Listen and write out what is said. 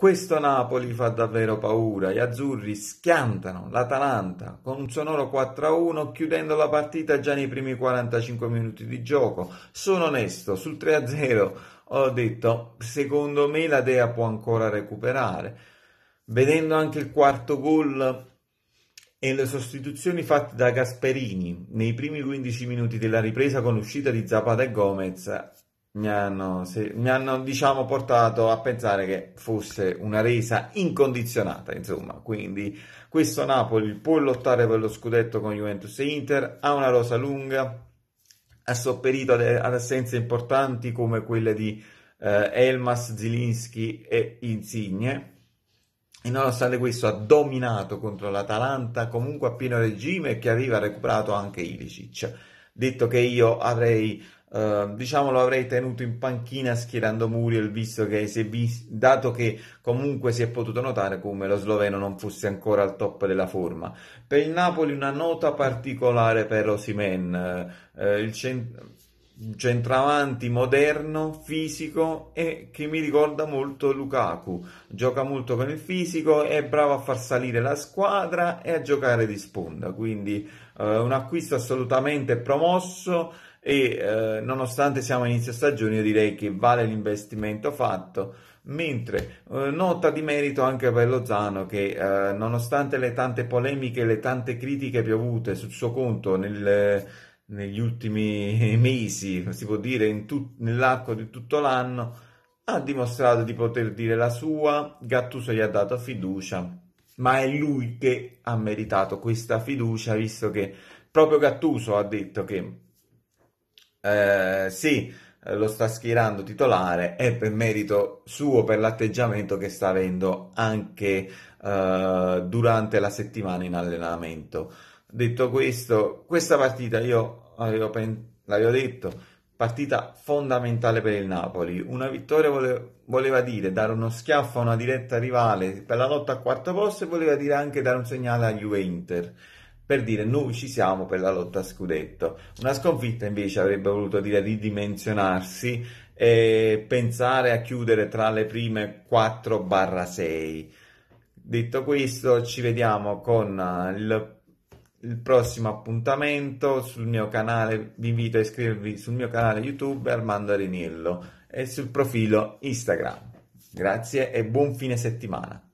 Questo Napoli fa davvero paura. Gli azzurri schiantano l'Atalanta con un sonoro 4-1 chiudendo la partita già nei primi 45 minuti di gioco. Sono onesto, sul 3-0 ho detto secondo me la Dea può ancora recuperare. Vedendo anche il quarto gol e le sostituzioni fatte da Gasperini nei primi 15 minuti della ripresa con l'uscita di Zapata e Gomez, mi hanno, sì, mi hanno diciamo, portato a pensare che fosse una resa incondizionata, insomma. Quindi questo Napoli può lottare per lo scudetto con Juventus e Inter, ha una rosa lunga, ha sopperito ad, ad assenze importanti come quelle di eh, Elmas, Zilinski e Insigne. E nonostante questo ha dominato contro l'Atalanta comunque a pieno regime che arriva recuperato anche Ilicic detto che io avrei, eh, diciamo, lo avrei tenuto in panchina schierando Muriel, visto che si è vis- dato che comunque si è potuto notare come lo sloveno non fosse ancora al top della forma. Per il Napoli una nota particolare per Osimen, eh, il centro centravanti moderno, fisico e che mi ricorda molto Lukaku. Gioca molto con il fisico, è bravo a far salire la squadra e a giocare di sponda, quindi eh, un acquisto assolutamente promosso e eh, nonostante siamo a inizio stagione io direi che vale l'investimento fatto. Mentre eh, nota di merito anche per Lozano che eh, nonostante le tante polemiche, le tante critiche piovute sul suo conto nel negli ultimi mesi, si può dire tut- nell'arco di tutto l'anno, ha dimostrato di poter dire la sua, Gattuso gli ha dato fiducia, ma è lui che ha meritato questa fiducia, visto che proprio Gattuso ha detto che eh, sì, lo sta schierando titolare è per merito suo, per l'atteggiamento che sta avendo anche eh, durante la settimana in allenamento. Detto questo, questa partita io avevo pensato l'avevo detto, partita fondamentale per il Napoli. Una vittoria vole- voleva dire dare uno schiaffo a una diretta rivale per la lotta al quarto posto e voleva dire anche dare un segnale a Juve Inter per dire noi ci siamo per la lotta a scudetto. Una sconfitta invece avrebbe voluto dire ridimensionarsi e pensare a chiudere tra le prime 4-6. Detto questo, ci vediamo con il il prossimo appuntamento sul mio canale, vi invito a iscrivervi sul mio canale YouTube Armando Arinello e sul profilo Instagram. Grazie e buon fine settimana.